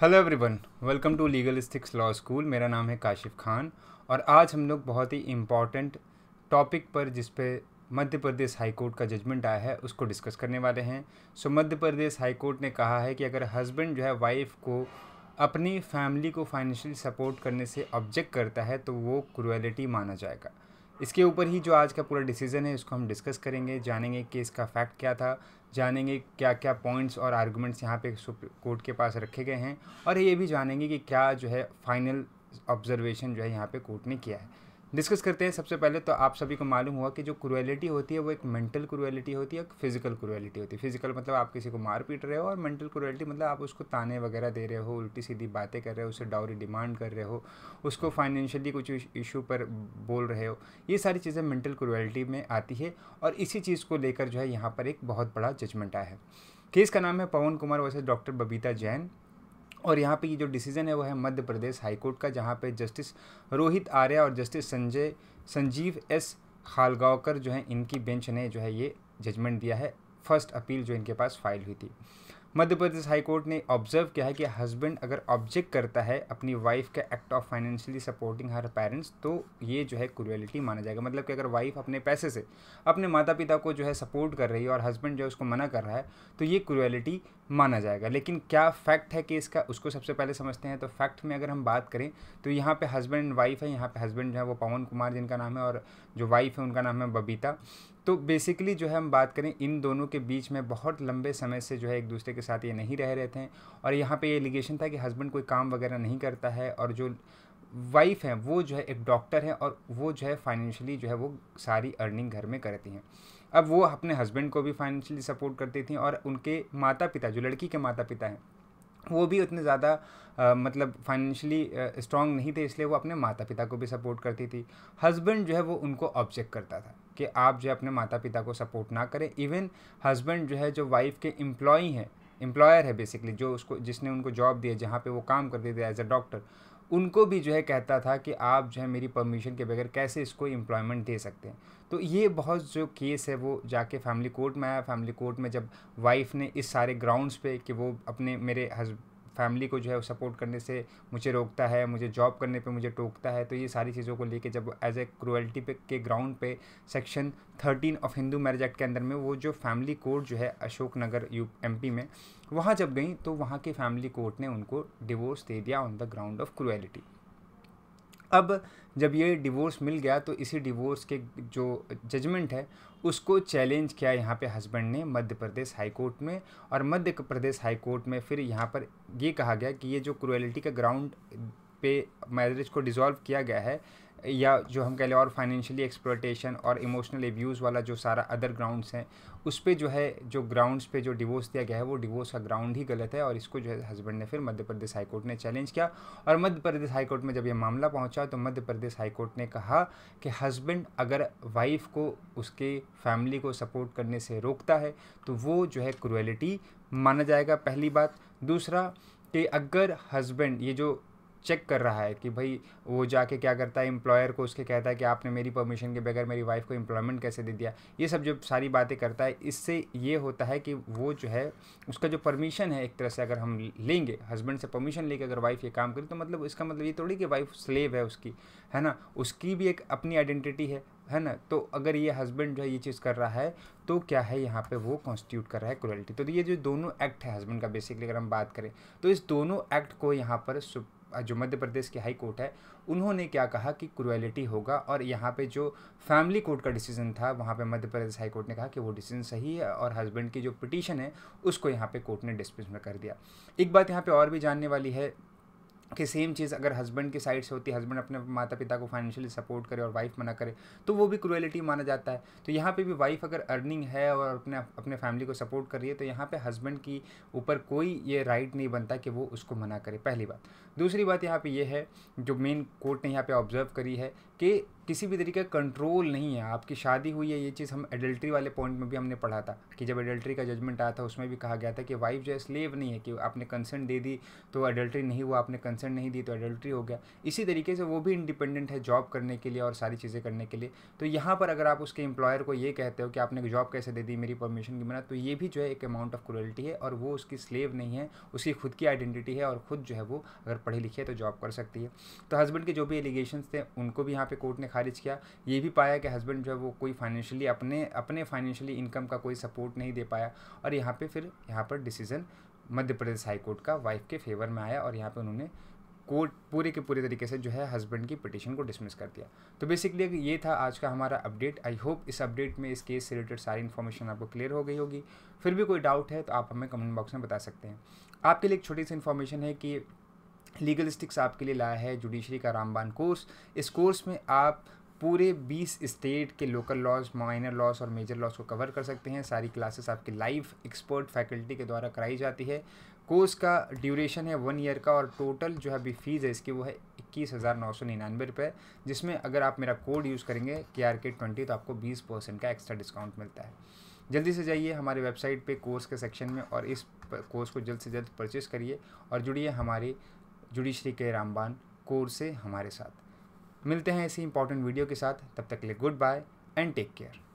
hello everyone welcome to legal ethics law school मेरा नाम है काशिफ खान और आज हम लोग बहुत ही इम्पॉर्टेंट टॉपिक पर जिस पे मध्य प्रदेश हाई कोर्ट का जजमेंट आया है उसको डिस्कस करने वाले हैं सो मध्य प्रदेश हाई कोर्ट ने कहा है कि अगर हस्बैंड जो है वाइफ को अपनी फैमिली को फाइनेंशियल सपोर्ट करने से ऑब्जेक्ट करता है तो वो क्रुएलिटी माना जाएगा इसके ऊपर ही जो आज का पूरा डिसीजन है उसको हम डिस्कस करेंगे जानेंगे कि इसका फैक्ट क्या था जानेंगे क्या क्या पॉइंट्स और आर्गूमेंट्स यहाँ पे कोर्ट के पास रखे गए हैं और ये भी जानेंगे कि क्या जो है फाइनल ऑब्जर्वेशन जो है यहाँ पे कोर्ट ने किया है डिस्कस करते हैं सबसे पहले तो आप सभी को मालूम हुआ कि जो क्रुएलिटी होती है वो एक मेंटल क्रुएलिटी होती है फिजिकल क्रुएलिटी होती है फिजिकल मतलब आप किसी को मार पीट रहे हो और मेंटल क्रुएलिटी मतलब आप उसको ताने वगैरह दे रहे हो उल्टी सीधी बातें कर रहे हो उसे डाउरी डिमांड कर रहे हो उसको फाइनेंशियली कुछ इशू पर बोल रहे हो ये सारी चीज़ें मेंटल क्रुएलिटी में आती है और इसी चीज़ को लेकर जो है यहाँ पर एक बहुत बड़ा जजमेंट आया है केस का नाम है पवन कुमार वैसे डॉक्टर बबीता जैन और यहाँ पे ये जो डिसीज़न है वो है मध्य प्रदेश हाईकोर्ट का जहाँ पे जस्टिस रोहित आर्या और जस्टिस संजय संजीव एस खालगावकर जो है इनकी बेंच ने जो है ये जजमेंट दिया है फर्स्ट अपील जो इनके पास फाइल हुई थी मध्य प्रदेश हाईकोर्ट ने ऑब्जर्व किया है कि हस्बैंड अगर ऑब्जेक्ट करता है अपनी वाइफ का act of financially supporting her parents तो ये जो है क्रुअलिटी माना जाएगा मतलब कि अगर वाइफ अपने पैसे से अपने माता पिता को जो है सपोर्ट कर रही है और हस्बैंड जो है उसको मना कर रहा है तो ये क्रुअलिटी माना जाएगा लेकिन क्या फैक्ट है केस का उसको सबसे पहले समझते हैं तो फैक्ट में अगर हम बात करें तो यहाँ पे हस्बैंड एंड वाइफ है यहाँ पर हस्बैंड जो है वो पवन कुमार जिनका नाम है और जो वाइफ है उनका नाम है बबीता तो बेसिकली जो है हम बात करें इन दोनों के बीच में बहुत लंबे समय से जो है एक दूसरे के साथ ये नहीं रह रहे थे और यहाँ पे ये एलिगेशन था कि हस्बैंड कोई काम वगैरह नहीं करता है और जो वाइफ हैं वो जो है एक डॉक्टर है और वो जो है फाइनेंशियली जो है वो सारी अर्निंग घर में करती हैं अब वो अपने हस्बैंड को भी फाइनेंशियली सपोर्ट करती थी और उनके माता पिता जो लड़की के माता पिता हैं वो भी उतने ज़्यादा मतलब फाइनेंशियली स्ट्रांग नहीं थे इसलिए वो अपने माता पिता को भी सपोर्ट करती थी हस्बैंड जो है वो उनको ऑब्जेक्ट करता था कि आप जो है अपने माता पिता को सपोर्ट ना करें इवन हस्बैंड जो है जो वाइफ के एम्प्लॉ हैं एम्प्लॉयर है बेसिकली जो उसको जिसने उनको जॉब दी है जहाँ पे वो काम करते थे एज अ डॉक्टर उनको भी जो है कहता था कि आप जो है मेरी परमिशन के बगैर कैसे इसको एम्प्लॉयमेंट दे सकते हैं तो ये बहुत जो केस है वो जाके फैमिली कोर्ट में आया फैमिली कोर्ट में जब वाइफ ने इस सारे ग्राउंड्स पे कि वो अपने मेरे हस्ब फैमिली को जो है सपोर्ट करने से मुझे रोकता है मुझे जॉब करने पे मुझे टोकता है तो ये सारी चीज़ों को लेके जब एज ए क्रुअल्टी पे के ग्राउंड पे section thirteen of Hindu marriage act के अंदर में वो जो फैमिली कोर्ट जो है अशोकनगर यू एम में वहाँ जब गई तो वहाँ के फैमिली कोर्ट ने उनको डिवोर्स दे दिया on the ground of cruelty अब जब ये डिवोर्स मिल गया तो इसी डिवोर्स के जो जजमेंट है उसको चैलेंज किया यहाँ पे हस्बैंड ने मध्य प्रदेश हाई कोर्ट में और मध्य प्रदेश हाई कोर्ट में फिर यहाँ पर ये कहा गया कि ये जो क्रुएलिटी का ग्राउंड पे मैरिज को डिज़ोल्व किया गया है या जो हम कह लें और फाइनेंशियली एक्सप्लोटेशन और इमोशनल एब्यूज़ वाला जो सारा अदर ग्राउंड्स हैं उस पर जो है जो ग्राउंड्स पे जो डिवोर्स दिया गया है वो डिवोर्स का ग्राउंड ही गलत है और इसको जो है हस्बैंड ने फिर मध्य प्रदेश हाईकोर्ट ने चैलेंज किया और मध्य प्रदेश हाईकोर्ट में जब ये मामला पहुंचा तो मध्य प्रदेश हाईकोर्ट ने कहा कि हस्बैंड अगर वाइफ को उसके फैमिली को सपोर्ट करने से रोकता है तो वो जो है क्रुएलिटी माना जाएगा पहली बात दूसरा कि अगर हस्बैंड ये जो चेक कर रहा है कि भाई वो जाके क्या करता है एम्प्लॉयर को उसके कहता है कि आपने मेरी परमिशन के बगैर मेरी वाइफ को एम्प्लॉयमेंट कैसे दे दिया ये सब जो सारी बातें करता है इससे ये होता है कि वो जो है उसका जो परमिशन है एक तरह से अगर हम लेंगे हस्बैंड से परमिशन लेके अगर वाइफ ये काम करे तो मतलब इसका मतलब ये थोड़ी कि वाइफ स्लेव है उसकी है ना उसकी भी एक अपनी आइडेंटिटी है है ना तो अगर ये हस्बैंड जो है ये चीज़ कर रहा है तो क्या है यहाँ पे वो कॉन्स्टिट्यूट कर रहा है क्रुएल्टी तो ये जो दोनों एक्ट है हस्बैंड का बेसिकली अगर हम बात करें तो इस दोनों एक्ट को यहाँ पर सुप जो मध्य प्रदेश की हाई कोर्ट है उन्होंने क्या कहा कि क्रुएलिटी होगा और यहाँ पे जो फैमिली कोर्ट का डिसीजन था वहाँ पे मध्य प्रदेश हाई कोर्ट ने कहा कि वो डिसीजन सही है और हस्बैंड की जो पिटीशन है उसको यहाँ पे कोर्ट ने डिसमिस में कर दिया एक बात यहाँ पे और भी जानने वाली है कि सेम चीज़ अगर हस्बैंड की साइड से होती है हस्बैंड अपने माता पिता को फाइनेंशियली सपोर्ट करे और वाइफ मना करे तो वो भी क्रुएलिटी माना जाता है तो यहाँ पे भी वाइफ अगर अर्निंग है और अपने अपने फैमिली को सपोर्ट कर रही है तो यहाँ पे हस्बैंड की ऊपर कोई ये राइट नहीं बनता कि वो उसको मना करे पहली बात दूसरी बात यहाँ पर यह है जो मेन कोर्ट ने यहाँ पर ऑब्जर्व करी है कि किसी भी तरीके का कंट्रोल नहीं है आपकी शादी हुई है ये चीज़ हम एडल्ट्री वाले पॉइंट में भी हमने पढ़ा था कि जब एडल्ट्री का जजमेंट आया था उसमें भी कहा गया था कि वाइफ जो है स्लेव नहीं है कि आपने कंसेंट दे दी तो एडल्ट्री नहीं हुआ आपने कंसेंट नहीं दी तो एडल्ट्री हो गया इसी तरीके से वो भी इंडिपेंडेंट है जॉब करने के लिए और सारी चीज़ें करने के लिए तो यहाँ पर अगर आप उसके एम्प्लॉयर को ये कहते हो कि आपने जॉब कैसे दे दी मेरी परमिशन के बिना तो ये भी जो है एक अमाउंट ऑफ क्रोल्टी है और वो उसकी स्लेव नहीं है उसकी खुद की आइडेंटिटी है और खुद जो है वो अगर पढ़ी लिखी है तो जॉब कर सकती है तो हस्बैंड के जो भी एलिगेशन थे उनको भी यहाँ पर कोर्ट ने खारिज किया ये भी पाया कि हस्बैंड जो है वो कोई फाइनेंशियली अपने अपने फाइनेंशियली इनकम का कोई सपोर्ट नहीं दे पाया और यहाँ पे फिर यहाँ पर डिसीज़न मध्य प्रदेश हाईकोर्ट का वाइफ के फेवर में आया और यहाँ पे उन्होंने कोर्ट पूरे के पूरे तरीके से जो है हस्बैंड की पिटिशन को डिसमिस कर दिया तो बेसिकली ये था आज का हमारा अपडेट आई होप इस अपडेट में इस केस से रिलेटेड सारी इन्फॉर्मेशन आपको क्लियर हो गई होगी फिर भी कोई डाउट है तो आप हमें कमेंट बॉक्स में बता सकते हैं आपके लिए एक छोटी सी इन्फॉर्मेशन है कि लीगल स्टिक्स आपके लिए लाया है जुडिशरी का रामबान कोर्स इस कोर्स में आप पूरे 20 स्टेट के लोकल लॉज माइनर लॉज और मेजर लॉज को कवर कर सकते हैं सारी क्लासेस आपके लाइव एक्सपर्ट फैकल्टी के द्वारा कराई जाती है कोर्स का ड्यूरेशन है वन ईयर का और टोटल जो है अभी फ़ीस है इसकी वो है इक्कीस हज़ार नौ सौ निन्यानवे रुपये जिसमें अगर आप मेरा कोड यूज़ करेंगे के आर के ट्वेंटी तो आपको बीस परसेंट का एक्स्ट्रा डिस्काउंट मिलता है जल्दी से जाइए हमारे वेबसाइट पे कोर्स के सेक्शन में और इस कोर्स को जल्द से जल्द परचेस करिए और जुड़िए हमारे जुडिशरी के रामबान कोर से हमारे साथ मिलते हैं ऐसी इंपॉर्टेंट वीडियो के साथ तब तक के लिए goodbye and take care